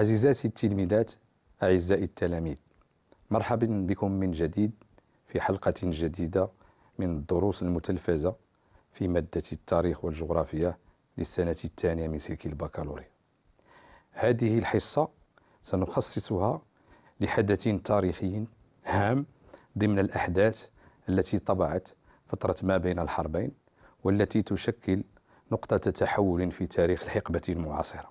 عزيزاتي التلميذات أعزائي التلاميذ مرحبا بكم من جديد في حلقة جديدة من الدروس المتلفزة في مادة التاريخ والجغرافيا للسنة الثانية من سلك البكالوريا هذه الحصة سنخصصها لحدث تاريخي هام ضمن الأحداث التي طبعت فترة ما بين الحربين والتي تشكل نقطة تحول في تاريخ الحقبة المعاصرة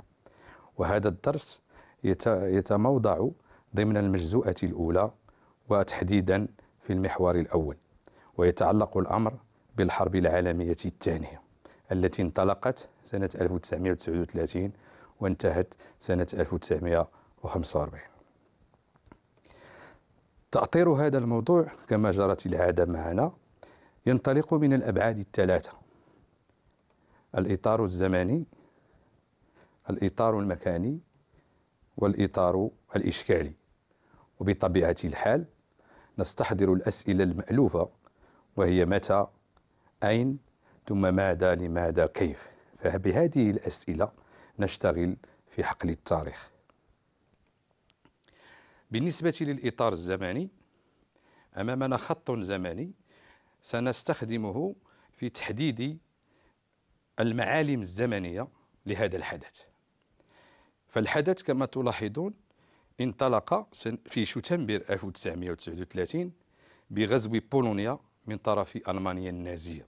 وهذا الدرس يتموضع ضمن المجزوءة الأولى وتحديدا في المحور الأول ويتعلق الأمر بالحرب العالمية الثانية التي انطلقت سنة 1939 وانتهت سنة 1945 تأطير هذا الموضوع كما جرت العادة معنا ينطلق من الأبعاد الثلاثة الإطار الزمني الإطار المكاني والإطار الإشكالي وبطبيعة الحال نستحضر الأسئلة المألوفة وهي متى أين ثم ماذا لماذا كيف فبهذه الأسئلة نشتغل في حقل التاريخ بالنسبة للإطار الزمني أمامنا خط زمني سنستخدمه في تحديد المعالم الزمنية لهذا الحدث فالحدث كما تلاحظون انطلق في شتنبر 1939 بغزو بولونيا من طرف ألمانيا النازية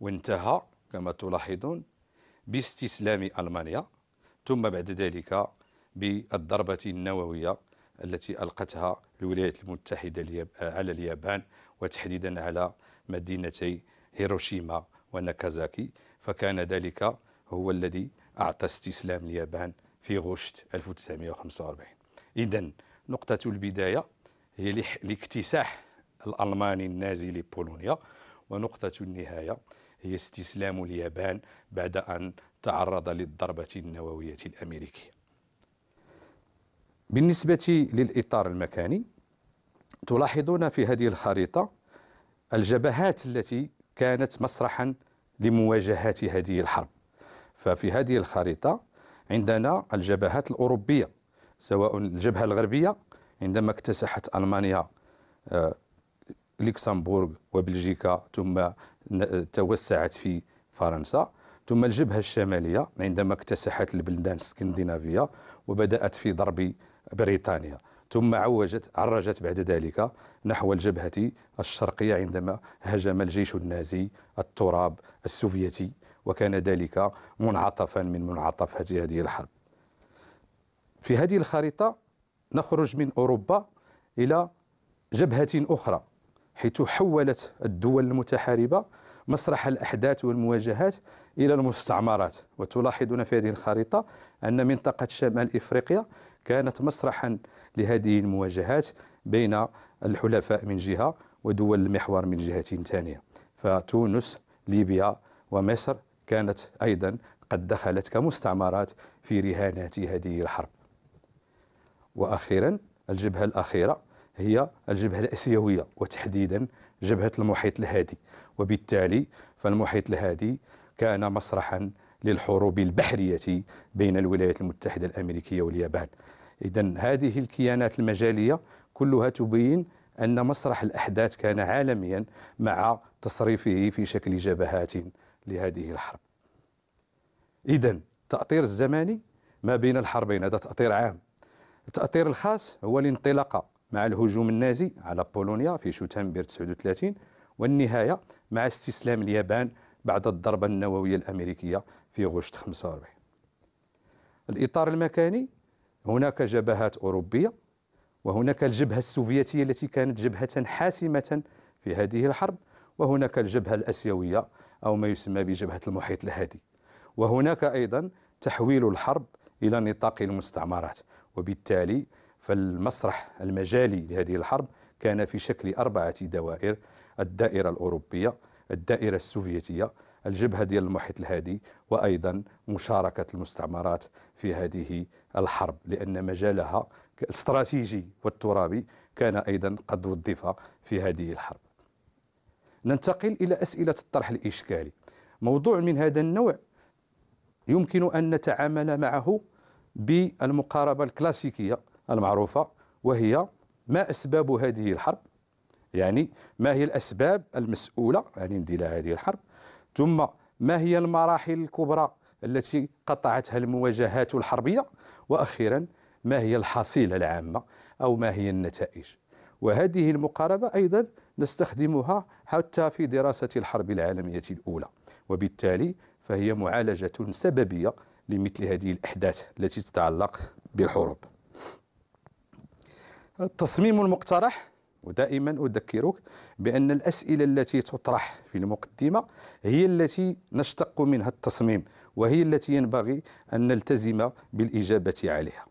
وانتهى كما تلاحظون باستسلام ألمانيا ثم بعد ذلك بالضربة النووية التي ألقتها الولايات المتحدة على اليابان وتحديدا على مدينتي هيروشيما وناكازاكي فكان ذلك هو الذي أعطى استسلام اليابان في غشت 1945 إذا نقطة البداية هي لاكتساح الألماني النازي لبولونيا ونقطة النهاية هي استسلام اليابان بعد أن تعرض للضربة النووية الأمريكية بالنسبة للإطار المكاني تلاحظون في هذه الخريطة الجبهات التي كانت مسرحا لمواجهة هذه الحرب ففي هذه الخريطة عندنا الجبهات الأوروبية سواء الجبهة الغربية عندما اكتسحت ألمانيا آه، لوكسمبورغ وبلجيكا ثم آه، توسعت في فرنسا ثم الجبهة الشمالية عندما اكتسحت البلدان الاسكندنافية وبدأت في ضرب بريطانيا ثم عوجت عرجت بعد ذلك نحو الجبهة الشرقية عندما هجم الجيش النازي التراب السوفيتي وكان ذلك منعطفا من منعطف هذه الحرب في هذه الخريطة نخرج من أوروبا إلى جبهة أخرى حيث حولت الدول المتحاربة مسرح الأحداث والمواجهات إلى المستعمرات وتلاحظون في هذه الخريطة أن منطقة شمال إفريقيا كانت مسرحا لهذه المواجهات بين الحلفاء من جهة ودول المحور من جهة ثانية فتونس ليبيا ومصر كانت أيضا قد دخلت كمستعمرات في رهانات هذه الحرب وأخيرا الجبهة الأخيرة هي الجبهة الآسيوية وتحديدا جبهة المحيط الهادي وبالتالي فالمحيط الهادي كان مسرحا للحروب البحرية بين الولايات المتحدة الأمريكية واليابان إذا هذه الكيانات المجالية كلها تبين أن مسرح الأحداث كان عالميا مع تصريفه في شكل جبهات لهذه الحرب إذا التأطير الزمني ما بين الحربين هذا تأطير عام التأطير الخاص هو الانطلاقة مع الهجوم النازي على بولونيا في شتنبر 39 والنهاية مع استسلام اليابان بعد الضربة النووية الأمريكية في غشت 45 الإطار المكاني هناك جبهات أوروبية وهناك الجبهة السوفيتية التي كانت جبهة حاسمة في هذه الحرب وهناك الجبهة الأسيوية أو ما يسمى بجبهة المحيط الهادي وهناك أيضا تحويل الحرب إلى نطاق المستعمرات وبالتالي فالمسرح المجالي لهذه الحرب كان في شكل أربعة دوائر الدائرة الأوروبية الدائرة السوفيتية الجبهة ديال المحيط الهادي وأيضا مشاركة المستعمرات في هذه الحرب لأن مجالها الاستراتيجي والترابي كان أيضا قد وظف في هذه الحرب ننتقل إلى أسئلة الطرح الإشكالي موضوع من هذا النوع يمكن أن نتعامل معه بالمقاربة الكلاسيكية المعروفة وهي ما أسباب هذه الحرب يعني ما هي الأسباب المسؤولة عن اندلاع هذه الحرب ثم ما هي المراحل الكبرى التي قطعتها المواجهات الحربية وأخيرا ما هي الحصيلة العامة أو ما هي النتائج وهذه المقاربة أيضا نستخدمها حتى في دراسة الحرب العالمية الأولى وبالتالي فهي معالجة سببية لمثل هذه الأحداث التي تتعلق بالحروب التصميم المقترح ودائما أذكرك بأن الأسئلة التي تطرح في المقدمة هي التي نشتق منها التصميم وهي التي ينبغي أن نلتزم بالإجابة عليها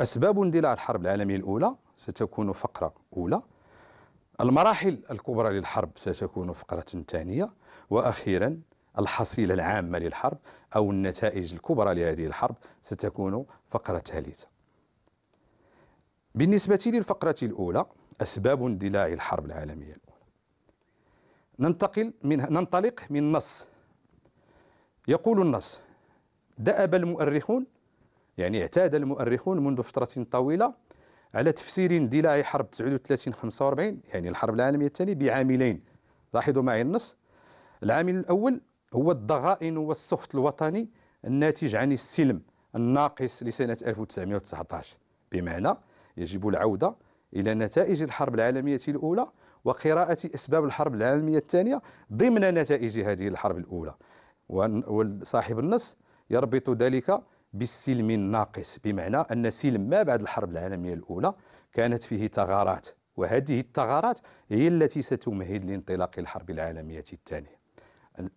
أسباب اندلاع الحرب العالمية الأولى ستكون فقرة أولى المراحل الكبرى للحرب ستكون فقرة ثانية وأخيرا الحصيلة العامة للحرب أو النتائج الكبرى لهذه الحرب ستكون فقرة ثالثة بالنسبة للفقرة الأولى أسباب اندلاع الحرب العالمية الأولى ننتقل من ننطلق من نص يقول النص دأب المؤرخون يعني اعتاد المؤرخون منذ فترة طويلة على تفسير اندلاع حرب 39 45 يعني الحرب العالميه الثانيه بعاملين لاحظوا معي النص العامل الاول هو الضغائن والسخط الوطني الناتج عن السلم الناقص لسنه 1919 بمعنى يجب العوده الى نتائج الحرب العالميه الاولى وقراءه اسباب الحرب العالميه الثانيه ضمن نتائج هذه الحرب الاولى وصاحب النص يربط ذلك بالسلم الناقص بمعنى أن سلم ما بعد الحرب العالمية الأولى كانت فيه ثغرات وهذه الثغرات هي التي ستمهد لانطلاق الحرب العالمية الثانية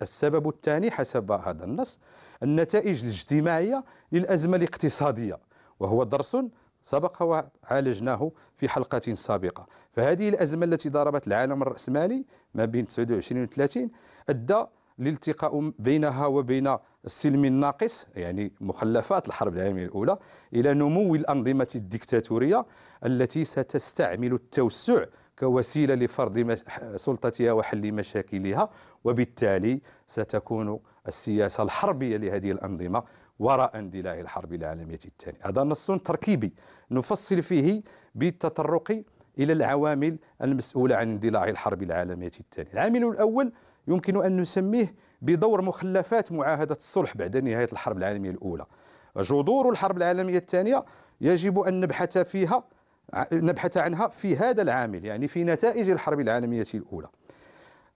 السبب الثاني حسب هذا النص النتائج الاجتماعية للأزمة الاقتصادية وهو درس سبق وعالجناه في حلقة سابقة فهذه الأزمة التي ضربت العالم الرأسمالي ما بين 29 و 30 أدى الالتقاء بينها وبين السلم الناقص يعني مخلفات الحرب العالمية الأولى إلى نمو الأنظمة الدكتاتورية التي ستستعمل التوسع كوسيلة لفرض سلطتها وحل مشاكلها وبالتالي ستكون السياسة الحربية لهذه الأنظمة وراء اندلاع الحرب العالمية الثانية هذا نص تركيبي نفصل فيه بالتطرق إلى العوامل المسؤولة عن اندلاع الحرب العالمية الثانية العامل الأول يمكن أن نسميه بدور مخلفات معاهدة الصلح بعد نهاية الحرب العالمية الأولى جذور الحرب العالمية الثانية يجب أن نبحث فيها نبحث عنها في هذا العامل يعني في نتائج الحرب العالمية الأولى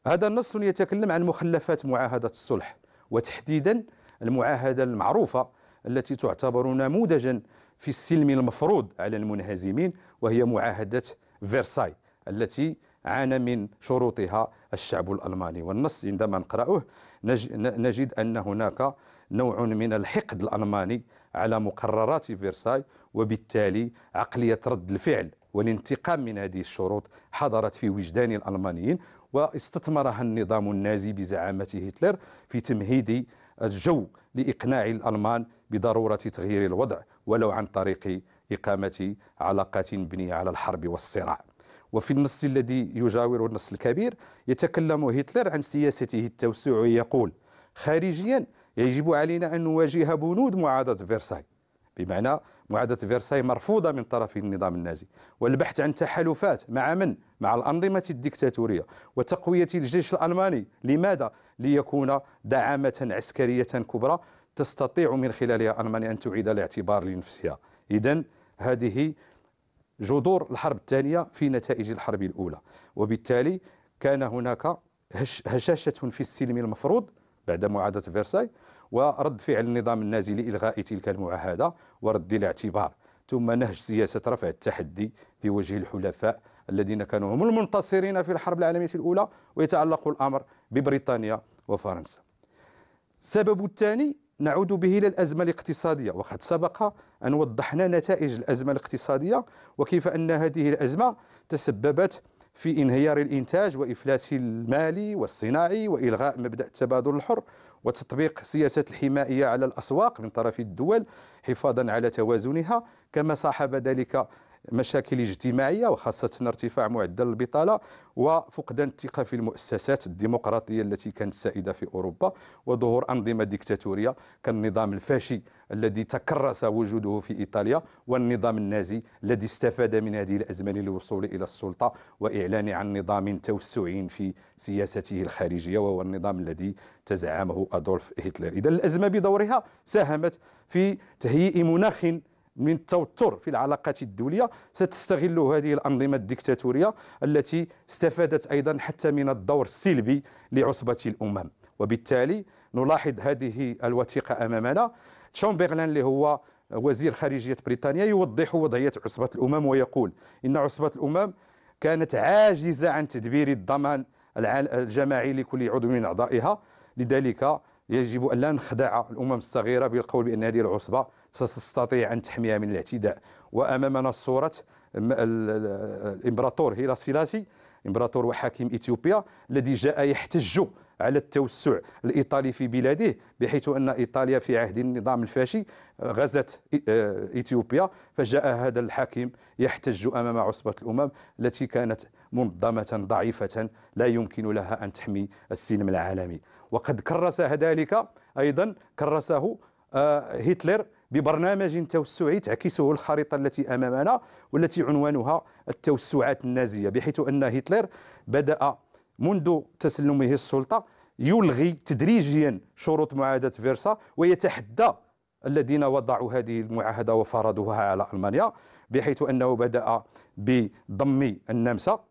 هذا النص يتكلم عن مخلفات معاهدة الصلح وتحديدا المعاهدة المعروفة التي تعتبر نموذجا في السلم المفروض على المنهزمين وهي معاهدة فرساي التي عانى من شروطها الشعب الألماني والنص عندما نقرأه نجد أن هناك نوع من الحقد الألماني على مقررات فرساي وبالتالي عقلية رد الفعل والانتقام من هذه الشروط حضرت في وجدان الألمانيين واستثمرها النظام النازي بزعامة هتلر في تمهيد الجو لإقناع الألمان بضرورة تغيير الوضع ولو عن طريق إقامة علاقات مبنية على الحرب والصراع وفي النص الذي يجاور النص الكبير يتكلم هتلر عن سياسته التوسعية يقول خارجيا يجب علينا أن نواجه بنود معاهدة فرساي بمعنى معاهدة فرساي مرفوضة من طرف النظام النازي والبحث عن تحالفات مع من؟ مع الأنظمة الدكتاتورية وتقوية الجيش الألماني لماذا؟ ليكون دعامة عسكرية كبرى تستطيع من خلالها ألمانيا أن تعيد الاعتبار لنفسها إذا هذه جذور الحرب الثانية في نتائج الحرب الأولى وبالتالي كان هناك هشاشة في السلم المفروض بعد معاهدة فرساي ورد فعل النظام النازي لإلغاء تلك المعاهدة ورد الاعتبار ثم نهج سياسة رفع التحدي في وجه الحلفاء الذين كانوا هم المنتصرين في الحرب العالمية الأولى ويتعلق الأمر ببريطانيا وفرنسا السبب الثاني نعود به إلى الأزمة الاقتصادية وقد سبق أن وضحنا نتائج الأزمة الاقتصادية وكيف أن هذه الأزمة تسببت في انهيار الإنتاج وإفلاس المالي والصناعي وإلغاء مبدأ التبادل الحر وتطبيق سياسة الحماية على الأسواق من طرف الدول حفاظا على توازنها كما صاحب ذلك مشاكل اجتماعيه وخاصه ارتفاع معدل البطاله وفقدان الثقه في المؤسسات الديمقراطيه التي كانت سائده في اوروبا وظهور انظمه ديكتاتوريه كالنظام الفاشي الذي تكرس وجوده في ايطاليا والنظام النازي الذي استفاد من هذه الازمه للوصول الى السلطه واعلان عن نظام توسعي في سياسته الخارجيه وهو النظام الذي تزعمه ادولف هتلر اذا الازمه بدورها ساهمت في تهيئ مناخ من التوتر في العلاقات الدولية ستستغل هذه الأنظمة الدكتاتورية التي استفادت أيضا حتى من الدور السلبي لعصبة الأمم وبالتالي نلاحظ هذه الوثيقة أمامنا بيغلان اللي هو وزير خارجية بريطانيا يوضح وضعية عصبة الأمم ويقول إن عصبة الأمم كانت عاجزة عن تدبير الضمان الجماعي لكل عضو من أعضائها لذلك يجب أن لا نخدع الأمم الصغيرة بالقول بأن هذه العصبة ستستطيع أن تحميها من الاعتداء وأمامنا صورة الإمبراطور هيلا سيلاسي إمبراطور وحاكم إثيوبيا الذي جاء يحتج على التوسع الايطالي في بلاده بحيث ان ايطاليا في عهد النظام الفاشي غزت آه، اثيوبيا فجاء هذا الحاكم يحتج امام عصبه الامم التي كانت منظمه ضعيفه لا يمكن لها ان تحمي السينما العالمي وقد كرس ذلك ايضا كرسه آه، هتلر ببرنامج توسعي تعكسه الخريطة التي أمامنا والتي عنوانها التوسعات النازية بحيث أن هتلر بدأ منذ تسلمه السلطة يلغي تدريجيا شروط معاهدة فيرسا ويتحدى الذين وضعوا هذه المعاهدة وفرضوها على ألمانيا بحيث أنه بدأ بضم النمسا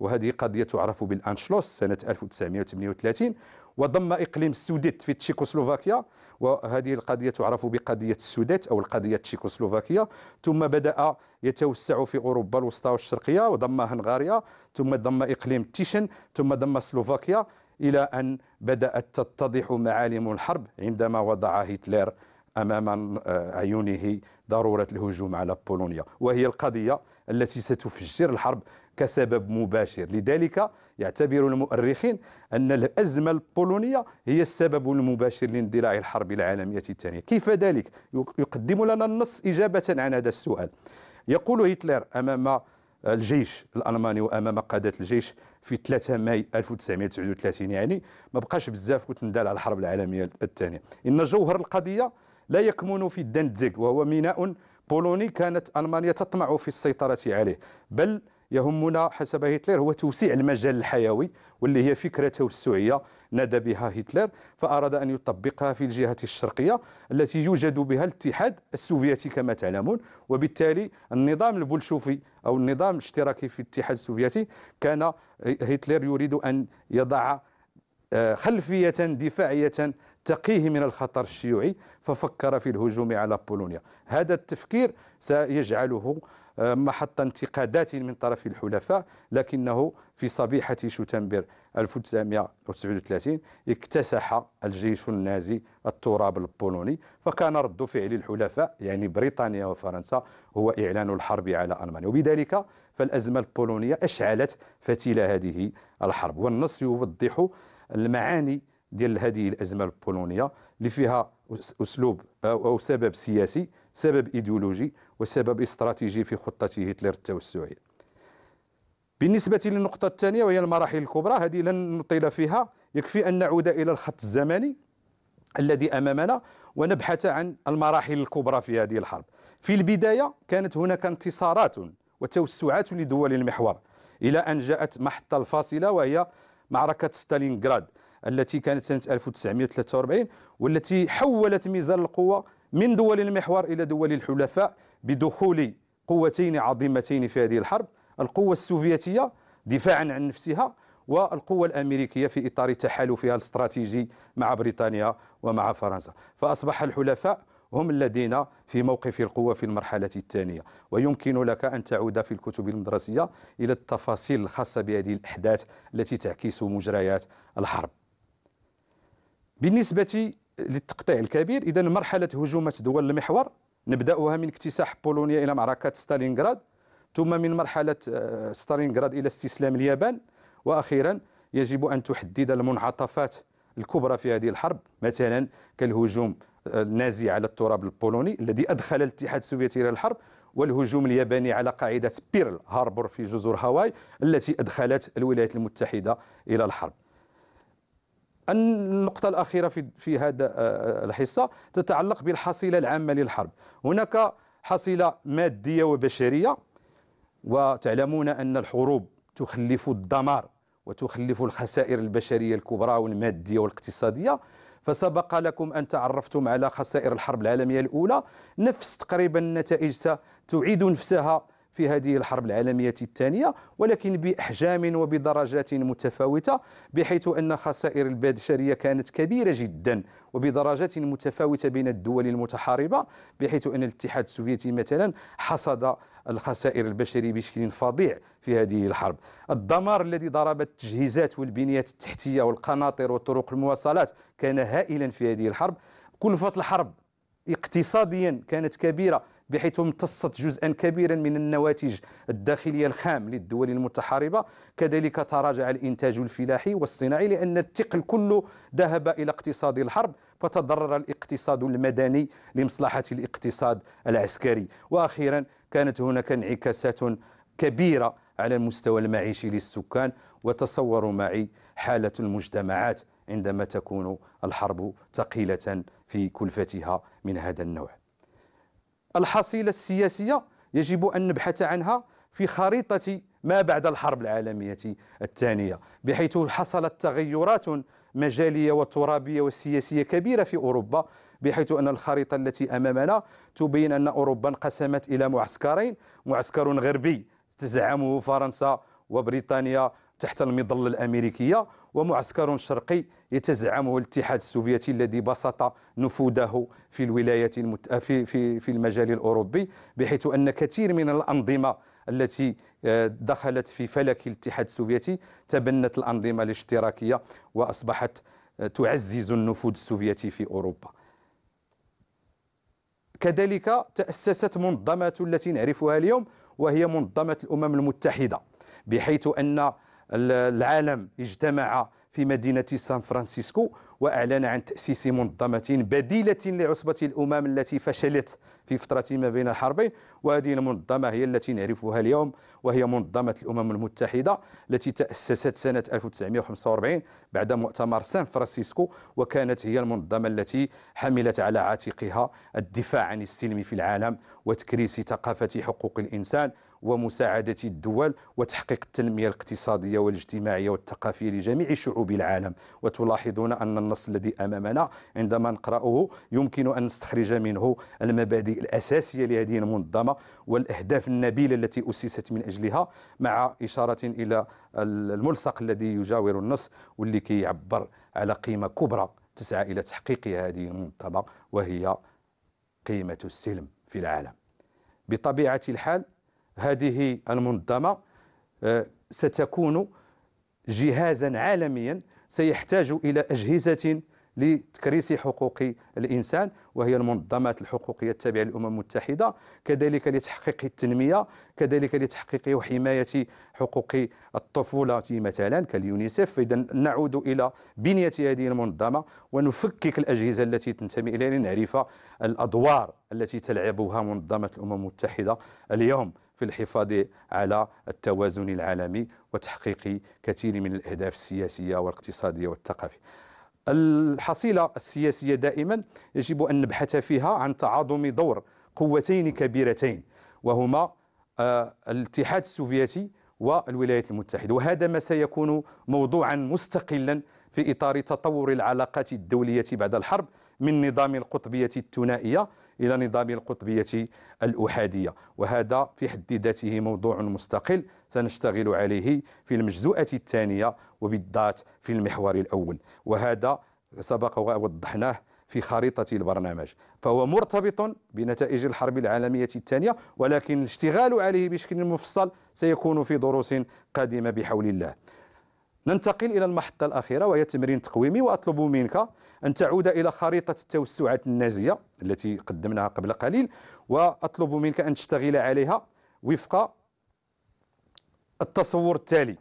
وهذه قضية تعرف بالأنشلوس سنة 1938 وضم إقليم السوديت في تشيكوسلوفاكيا وهذه القضية تعرف بقضية السوديت أو القضية التشيكوسلوفاكية ثم بدأ يتوسع في أوروبا الوسطى والشرقية وضم هنغاريا ثم ضم إقليم تيشن ثم ضم سلوفاكيا إلى أن بدأت تتضح معالم الحرب عندما وضع هتلر امام آه، عيونه ضروره الهجوم على بولونيا وهي القضيه التي ستفجر الحرب كسبب مباشر لذلك يعتبر المؤرخين أن الأزمة البولونية هي السبب المباشر لاندلاع الحرب العالمية الثانية كيف ذلك؟ يقدم لنا النص إجابة عن هذا السؤال يقول هتلر أمام الجيش الالماني وامام قاده الجيش في 3 ماي 1939 يعني ما بقاش بزاف وتندال على الحرب العالميه الثانيه ان جوهر القضيه لا يكمن في دانتزيغ وهو ميناء بولوني كانت المانيا تطمع في السيطره عليه بل يهمنا حسب هتلر هو توسيع المجال الحيوي واللي هي فكرة توسعية نادى بها هتلر فأراد أن يطبقها في الجهة الشرقية التي يوجد بها الاتحاد السوفيتي كما تعلمون وبالتالي النظام البولشوفي أو النظام الاشتراكي في الاتحاد السوفيتي كان هتلر يريد أن يضع آه، خلفية دفاعية تقيه من الخطر الشيوعي ففكر في الهجوم على بولونيا هذا التفكير سيجعله آه، محط انتقادات من طرف الحلفاء لكنه في صبيحة شتنبر 1939 اكتسح الجيش النازي التراب البولوني فكان رد فعل الحلفاء يعني بريطانيا وفرنسا هو إعلان الحرب على ألمانيا وبذلك فالأزمة البولونية أشعلت فتيل هذه الحرب والنص يوضح المعاني ديال هذه الأزمة البولونية اللي فيها أسلوب أو, سبب سياسي سبب إيديولوجي وسبب استراتيجي في خطته هتلر التوسعية بالنسبة للنقطة الثانية وهي المراحل الكبرى هذه لن نطيل فيها يكفي أن نعود إلى الخط الزمني الذي أمامنا ونبحث عن المراحل الكبرى في هذه الحرب في البداية كانت هناك انتصارات وتوسعات لدول المحور إلى أن جاءت محطة الفاصلة وهي معركة ستالينغراد التي كانت سنة 1943 والتي حولت ميزان القوة من دول المحور إلى دول الحلفاء بدخول قوتين عظيمتين في هذه الحرب القوة السوفيتية دفاعا عن نفسها والقوة الأمريكية في إطار تحالفها الاستراتيجي مع بريطانيا ومع فرنسا فأصبح الحلفاء هم الذين في موقف القوة في المرحلة الثانية ويمكن لك أن تعود في الكتب المدرسية إلى التفاصيل الخاصة بهذه الأحداث التي تعكس مجريات الحرب بالنسبة للتقطيع الكبير إذا مرحلة هجومات دول المحور نبدأها من اكتساح بولونيا إلى معركة ستالينغراد ثم من مرحلة آه، ستالينغراد إلى استسلام اليابان وأخيرا يجب أن تحدد المنعطفات الكبرى في هذه الحرب مثلا كالهجوم النازي على التراب البولوني الذي أدخل الاتحاد السوفيتي إلى الحرب والهجوم الياباني على قاعدة بيرل هاربور في جزر هاواي التي أدخلت الولايات المتحدة إلى الحرب النقطة الأخيرة في في هذا آه، آه، الحصة تتعلق بالحصيلة العامة للحرب هناك حصيلة مادية وبشرية وتعلمون أن الحروب تخلف الدمار وتخلف الخسائر البشرية الكبرى والمادية والاقتصادية فسبق لكم أن تعرفتم على خسائر الحرب العالمية الأولى نفس تقريبا النتائج تعيد نفسها في هذه الحرب العالمية الثانية ولكن بأحجام وبدرجات متفاوتة بحيث أن خسائر البشرية كانت كبيرة جدا وبدرجات متفاوتة بين الدول المتحاربة بحيث أن الاتحاد السوفيتي مثلا حصد الخسائر البشرية بشكل فظيع في هذه الحرب الدمار الذي ضرب التجهيزات والبنيات التحتية والقناطر وطرق المواصلات كان هائلا في هذه الحرب كلفة الحرب اقتصاديا كانت كبيرة بحيث امتصت جزءا كبيرا من النواتج الداخلية الخام للدول المتحاربة كذلك تراجع الإنتاج الفلاحي والصناعي لأن الثقل كله ذهب إلى اقتصاد الحرب فتضرر الاقتصاد المدني لمصلحة الاقتصاد العسكري وأخيرا كانت هناك انعكاسات كبيرة على المستوى المعيشي للسكان وتصوروا معي حالة المجتمعات عندما تكون الحرب ثقيلة في كلفتها من هذا النوع الحصيلة السياسية يجب أن نبحث عنها في خريطة ما بعد الحرب العالمية الثانية بحيث حصلت تغيرات مجالية وترابية وسياسية كبيرة في أوروبا بحيث أن الخريطة التي أمامنا تبين أن أوروبا انقسمت إلى معسكرين معسكر غربي تزعمه فرنسا وبريطانيا تحت المظلة الأمريكية ومعسكر شرقي يتزعمه الاتحاد السوفيتي الذي بسط نفوذه في الولايات المت... في, في, في المجال الأوروبي بحيث أن كثير من الأنظمة التي آه، دخلت في فلك الاتحاد السوفيتي تبنت الأنظمة الاشتراكية وأصبحت آه، تعزز النفوذ السوفيتي في أوروبا كذلك تأسست منظمة التي نعرفها اليوم وهي منظمة الأمم المتحدة بحيث أن العالم اجتمع في مدينة سان فرانسيسكو وأعلن عن تأسيس منظمة بديلة لعصبة الأمم التي فشلت في فترة ما بين الحربين وهذه المنظمة هي التي نعرفها اليوم وهي منظمة الأمم المتحدة التي تأسست سنة 1945 بعد مؤتمر سان فرانسيسكو وكانت هي المنظمة التي حملت على عاتقها الدفاع عن السلم في العالم وتكريس ثقافة حقوق الإنسان ومساعدة الدول وتحقيق التنمية الاقتصادية والاجتماعية والثقافية لجميع شعوب العالم وتلاحظون أن النص الذي أمامنا عندما نقرأه يمكن أن نستخرج منه المبادئ الأساسية لهذه المنظمة والأهداف النبيلة التي أسست من أجلها مع إشارة إلى الملصق الذي يجاور النص واللي كيعبر على قيمة كبرى تسعى إلى تحقيقها هذه المنظمة وهي قيمة السلم في العالم بطبيعة الحال هذه المنظمة آه، ستكون جهازا عالميا سيحتاج إلى أجهزة لتكريس حقوق الإنسان وهي المنظمات الحقوقية التابعة للأمم المتحدة كذلك لتحقيق التنمية كذلك لتحقيق وحماية حقوق الطفولة مثلا كاليونيسف فإذا نعود إلى بنية هذه المنظمة ونفكك الأجهزة التي تنتمي إليها لنعرف الأدوار التي تلعبها منظمة الأمم المتحدة اليوم في الحفاظ على التوازن العالمي وتحقيق كثير من الأهداف السياسية والاقتصادية والثقافية الحصيلة السياسية دائما يجب أن نبحث فيها عن تعاظم دور قوتين كبيرتين وهما آه، الاتحاد السوفيتي والولايات المتحدة وهذا ما سيكون موضوعا مستقلا في إطار تطور العلاقات الدولية بعد الحرب من نظام القطبية الثنائية إلى نظام القطبية الأحادية وهذا في حد ذاته موضوع مستقل سنشتغل عليه في المجزوءة الثانية وبالذات في المحور الأول وهذا سبق ووضحناه في خريطة البرنامج فهو مرتبط بنتائج الحرب العالمية الثانية ولكن الاشتغال عليه بشكل مفصل سيكون في دروس قادمة بحول الله ننتقل إلى المحطة الأخيرة وهي تمرين تقويمي وأطلب منك أن تعود إلى خريطة التوسعات النازية التي قدمناها قبل قليل وأطلب منك أن تشتغل عليها وفق التصور التالي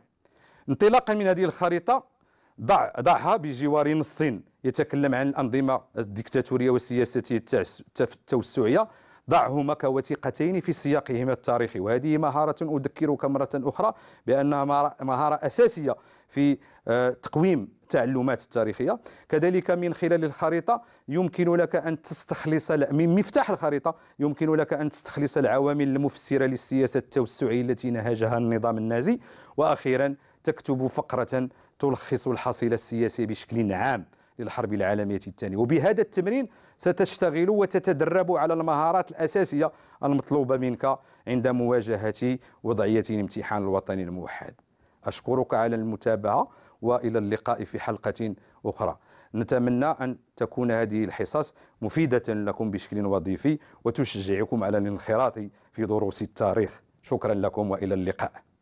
انطلاقا من هذه الخريطة ضع ضعها بجوار نص يتكلم عن الأنظمة الدكتاتورية وسياسته التوسعية ضعهما كوثيقتين في سياقهما التاريخي وهذه مهارة أذكرك مرة أخرى بأنها مهارة أساسية في آه، تقويم التعلمات التاريخية كذلك من خلال الخريطة يمكن لك أن تستخلص من مفتاح الخريطة يمكن لك أن تستخلص العوامل المفسرة للسياسة التوسعية التي نهجها النظام النازي وأخيرا تكتب فقرة تلخص الحصيلة السياسية بشكل عام للحرب العالمية الثانية وبهذا التمرين ستشتغل وتتدرب على المهارات الأساسية المطلوبة منك عند مواجهة وضعية الامتحان الوطني الموحد أشكرك على المتابعة وإلى اللقاء في حلقة أخرى نتمنى أن تكون هذه الحصص مفيدة لكم بشكل وظيفي وتشجعكم على الانخراط في دروس التاريخ شكرا لكم وإلى اللقاء